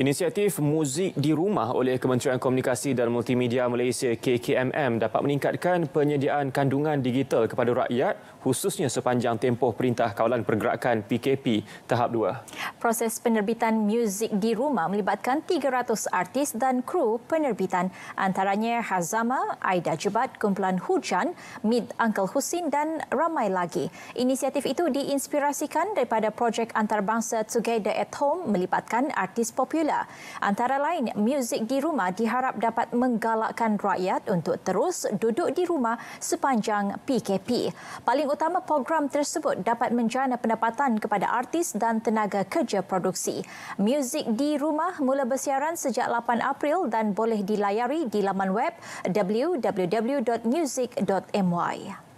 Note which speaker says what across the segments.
Speaker 1: Inisiatif muzik di rumah oleh Kementerian Komunikasi dan Multimedia Malaysia KKMM dapat meningkatkan penyediaan kandungan digital kepada rakyat khususnya sepanjang tempoh Perintah Kawalan Pergerakan PKP tahap 2.
Speaker 2: Proses penerbitan muzik di rumah melibatkan 300 artis dan kru penerbitan antaranya Hazama, Aida Jebat, Kumpulan Hujan, Mid Uncle Husin dan ramai lagi. Inisiatif itu diinspirasikan daripada projek antarabangsa Together at Home melibatkan artis popular Pancasila. Antara lain, muzik di rumah diharap dapat menggalakkan rakyat untuk terus duduk di rumah sepanjang PKP. Paling utama program tersebut dapat menjana pendapatan kepada artis dan tenaga kerja produksi. Muzik di rumah mula bersiaran sejak 8 April dan boleh dilayari di laman web www.music.my.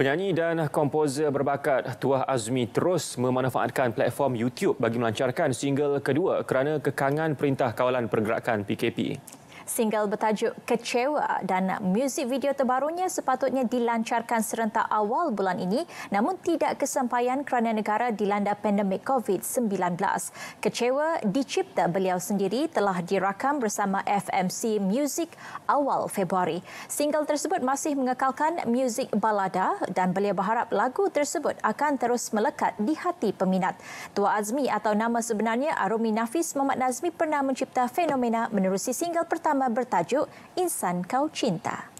Speaker 1: Penyanyi dan komposer berbakat Tuah Azmi terus memanfaatkan platform YouTube bagi melancarkan single kedua kerana kekangan perintah kawalan pergerakan PKP
Speaker 2: single bertajuk Kecewa dan muzik video terbarunya sepatutnya dilancarkan serentak awal bulan ini namun tidak kesempayan kerana negara dilanda pandemik COVID-19. Kecewa dicipta beliau sendiri telah dirakam bersama FMC Music awal Februari. Single tersebut masih mengekalkan muzik balada dan beliau berharap lagu tersebut akan terus melekat di hati peminat. Tua Azmi atau nama sebenarnya Arumi Nafis Muhammad Nazmi pernah mencipta fenomena menerusi single pertama bertajuk Insan Kau Cinta.